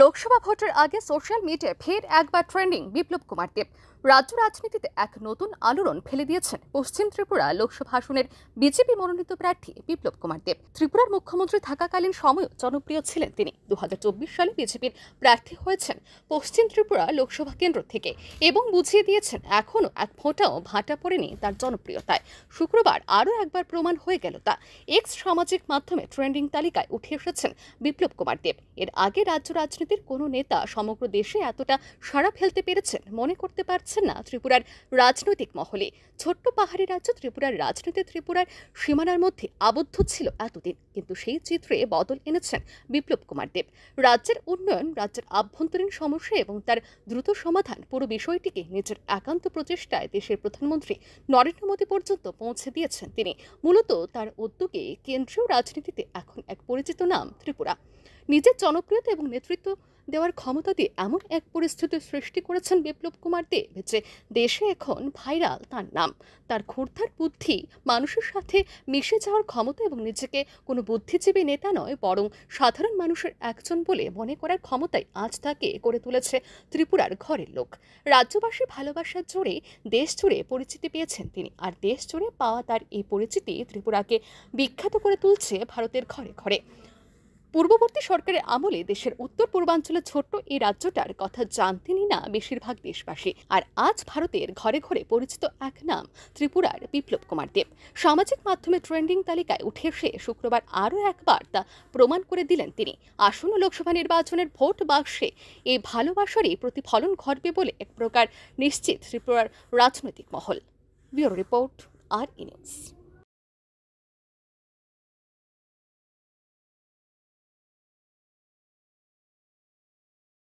লোকসভা ভোটের আগে সোশ্যাল মিডিয়ায় ফের একবার ট্রেন্ডিং বিপ্লব কুমার দেব রাজ্য রাজনীতিতে এক নতুন আলোড়ন ফেলে দিয়েছেন পশ্চিম ত্রিপুরা লোকসভা আসনের বিজেপি মনোনীত প্রার্থী বিপ্লব কুমার দেব ত্রিপুরার মুখ্যমন্ত্রী থাকাকালীন সময়ও জনপ্রিয় ছিলেন তিনি দু সালে বিজেপির প্রার্থী হয়েছেন পশ্চিম ত্রিপুরা লোকসভা কেন্দ্র থেকে এবং বুঝিয়ে দিয়েছেন এখনও এক ফোঁটাও ভাটা পড়েনি তার জনপ্রিয়তায় শুক্রবার আরও একবার প্রমাণ হয়ে গেল তা এক্স সামাজিক মাধ্যমে ট্রেন্ডিং তালিকায় উঠে এসেছেন বিপ্লব কুমার দেব এর আগে রাজ্য রাজ রাজনীতির কোন নেতা সমগ্র দেশে এতটা সারা ফেলতে পেরেছেন মনে করতে পারছেন না ত্রিপুরার রাজনৈতিক মহলে ছোট্ট পাহাড়ি রাজ্য ত্রিপুরার রাজনীতি ত্রিপুরার সীমানার মধ্যে আবদ্ধ ছিল এতদিন কিন্তু সেই চিত্রে বদল এনেছেন বিপ্লব কুমার দেব রাজ্যের উন্নয়ন রাজ্যের আভ্যন্তরীণ সমস্যা এবং তার দ্রুত সমাধান পুরো বিষয়টিকে নিজের একান্ত প্রচেষ্টায় দেশের প্রধানমন্ত্রী নরেন্দ্র মোদী পর্যন্ত পৌঁছে দিয়েছেন তিনি মূলত তার উদ্যোগে কেন্দ্রীয় রাজনীতিতে এখন এক পরিচিত নাম ত্রিপুরা নিজের জনপ্রিয়তা এবং নেতৃত্ব দেওয়ার ক্ষমতা দিয়ে এমন এক পরিস্থিতির সৃষ্টি করেছেন বিপ্লব কুমার দেব যে দেশে এখন ভাইরাল তার নাম তার ক্ষুর্ধার বুদ্ধি মানুষের সাথে মিশে যাওয়ার ক্ষমতা এবং নিজেকে কোনো বুদ্ধিজীবী নেতা নয় বরং সাধারণ মানুষের একজন বলে মনে করার ক্ষমতাই আজ তাকে করে তুলেছে ত্রিপুরার ঘরের লোক রাজ্যবাসী ভালোবাসার জোরে দেশ জুড়ে পরিচিতি পেয়েছেন তিনি আর দেশ জুড়ে পাওয়া তার এই পরিচিতি ত্রিপুরাকে বিখ্যাত করে তুলছে ভারতের ঘরে ঘরে পূর্ববর্তী সরকারের আমলে দেশের উত্তর পূর্বাঞ্চলের ছোট্ট এই রাজ্যটার কথা জানতেনই না বেশিরভাগ দেশবাসী আর আজ ভারতের ঘরে ঘরে পরিচিত এক নাম ত্রিপুরার বিপ্লব কুমার দেব সামাজিক মাধ্যমে ট্রেন্ডিং তালিকায় উঠে এসে শুক্রবার আরও একবার তা প্রমাণ করে দিলেন তিনি আসন্ন লোকসভা নির্বাচনের ভোট বাক্সে এই ভালোবাসারই প্রতিফলন ঘটবে বলে এক প্রকার নিশ্চিত ত্রিপুরার রাজনৈতিক মহল ব্যুরো রিপোর্ট আর ইনিউজ